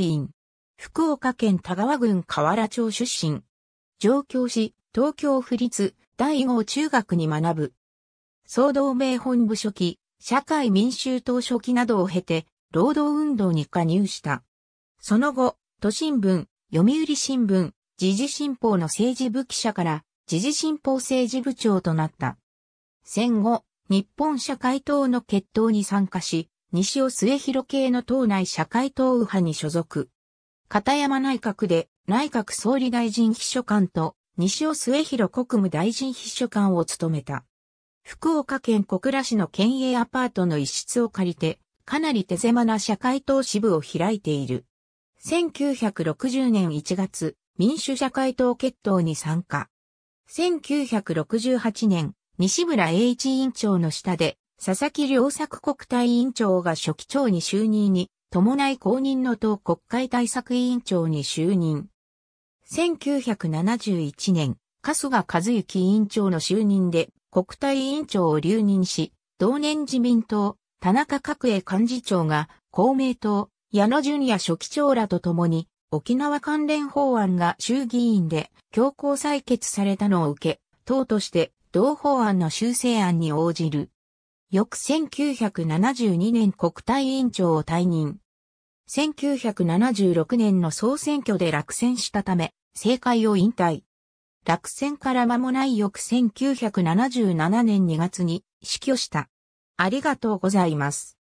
議員。福岡県田川郡河原町出身。上京し、東京府立第五中学に学ぶ。総同盟本部書記、社会民衆党書記などを経て、労働運動に加入した。その後、都新聞、読売新聞、時事新報の政治部記者から時事新報政治部長となった。戦後、日本社会党の決闘に参加し、西尾末広系の党内社会党右派に所属。片山内閣で内閣総理大臣秘書官と西尾末広国務大臣秘書官を務めた。福岡県小倉市の県営アパートの一室を借りて、かなり手狭な社会党支部を開いている。1960年1月、民主社会党決闘に参加。1968年、西村栄一委員長の下で、佐々木良作国対委員長が初期長に就任に、伴い公認の党国会対策委員長に就任。1971年、春日和幸委員長の就任で国対委員長を留任し、同年自民党、田中角栄幹事長が公明党、矢野淳也書記長らと共に、沖縄関連法案が衆議院で強行採決されたのを受け、党として同法案の修正案に応じる。翌1972年国対委員長を退任。1976年の総選挙で落選したため、政界を引退。落選から間もない翌1977年2月に死去した。ありがとうございます。